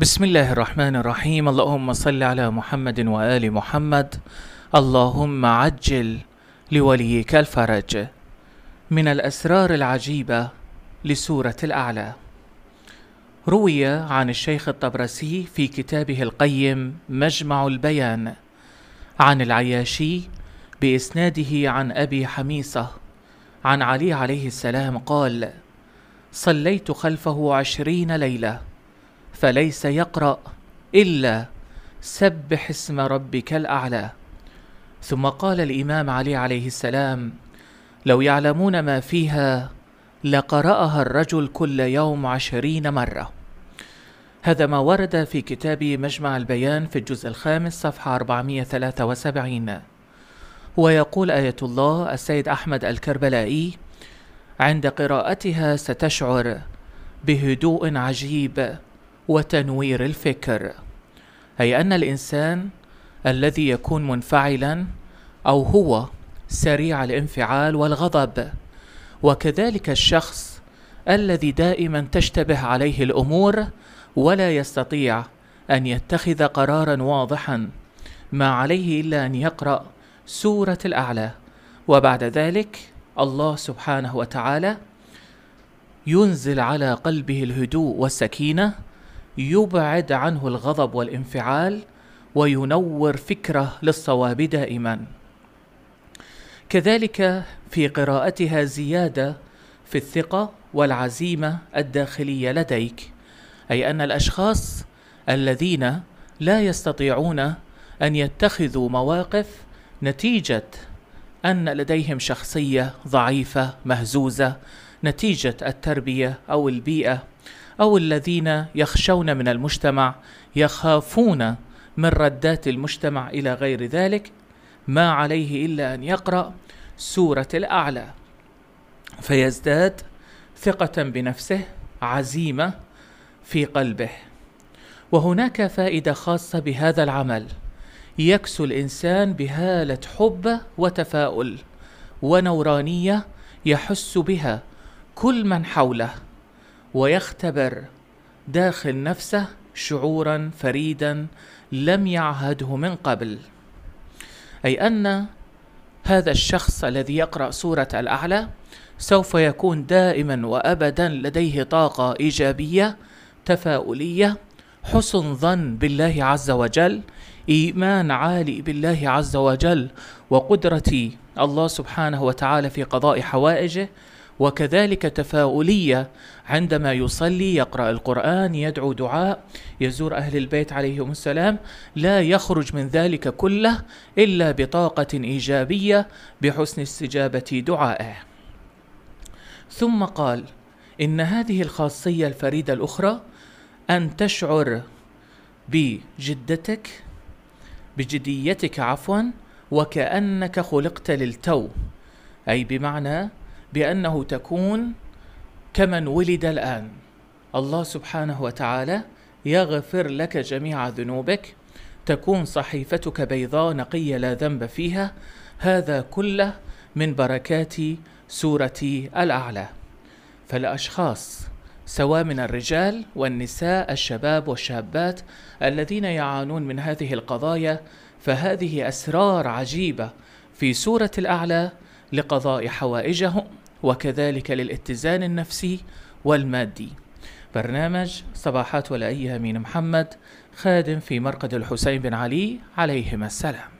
بسم الله الرحمن الرحيم اللهم صل على محمد وآل محمد اللهم عجل لوليك الفرج من الأسرار العجيبة لسورة الأعلى روي عن الشيخ الطبرسي في كتابه القيم مجمع البيان عن العياشي بإسناده عن أبي حميصة عن علي عليه السلام قال صليت خلفه عشرين ليله فليس يقرأ إلا سبح اسم ربك الأعلى ثم قال الإمام علي عليه السلام لو يعلمون ما فيها لقرأها الرجل كل يوم عشرين مرة هذا ما ورد في كتاب مجمع البيان في الجزء الخامس صفحة 473 ويقول آية الله السيد أحمد الكربلائي عند قراءتها ستشعر بهدوء عجيب وتنوير الفكر اي ان الانسان الذي يكون منفعلا او هو سريع الانفعال والغضب وكذلك الشخص الذي دائما تشتبه عليه الامور ولا يستطيع ان يتخذ قرارا واضحا ما عليه الا ان يقرا سوره الاعلى وبعد ذلك الله سبحانه وتعالى ينزل على قلبه الهدوء والسكينه يبعد عنه الغضب والانفعال وينور فكره للصواب دائما كذلك في قراءتها زياده في الثقه والعزيمه الداخليه لديك اي ان الاشخاص الذين لا يستطيعون ان يتخذوا مواقف نتيجه ان لديهم شخصيه ضعيفه مهزوزه نتيجه التربيه او البيئه أو الذين يخشون من المجتمع يخافون من ردات المجتمع إلى غير ذلك ما عليه إلا أن يقرأ سورة الأعلى فيزداد ثقة بنفسه عزيمة في قلبه وهناك فائدة خاصة بهذا العمل يكسو الإنسان بهالة حب وتفاؤل ونورانية يحس بها كل من حوله ويختبر داخل نفسه شعورا فريدا لم يعهده من قبل اي ان هذا الشخص الذي يقرا سوره الاعلى سوف يكون دائما وابدا لديه طاقه ايجابيه تفاؤليه حسن ظن بالله عز وجل ايمان عالي بالله عز وجل وقدره الله سبحانه وتعالى في قضاء حوائجه وكذلك تفاؤلية عندما يصلي يقرأ القرآن يدعو دعاء يزور أهل البيت عليهم السلام لا يخرج من ذلك كله إلا بطاقة إيجابية بحسن استجابة دعائه ثم قال إن هذه الخاصية الفريدة الأخرى أن تشعر بجدتك بجديتك عفوا وكأنك خلقت للتو أي بمعنى بانه تكون كمن ولد الان الله سبحانه وتعالى يغفر لك جميع ذنوبك تكون صحيفتك بيضاء نقيه لا ذنب فيها هذا كله من بركات سوره الاعلى فالاشخاص سواء من الرجال والنساء الشباب والشابات الذين يعانون من هذه القضايا فهذه اسرار عجيبه في سوره الاعلى لقضاء حوائجهم وكذلك للاتزان النفسي والمادي برنامج صباحات ولائية أمين محمد خادم في مرقد الحسين بن علي عليهما السلام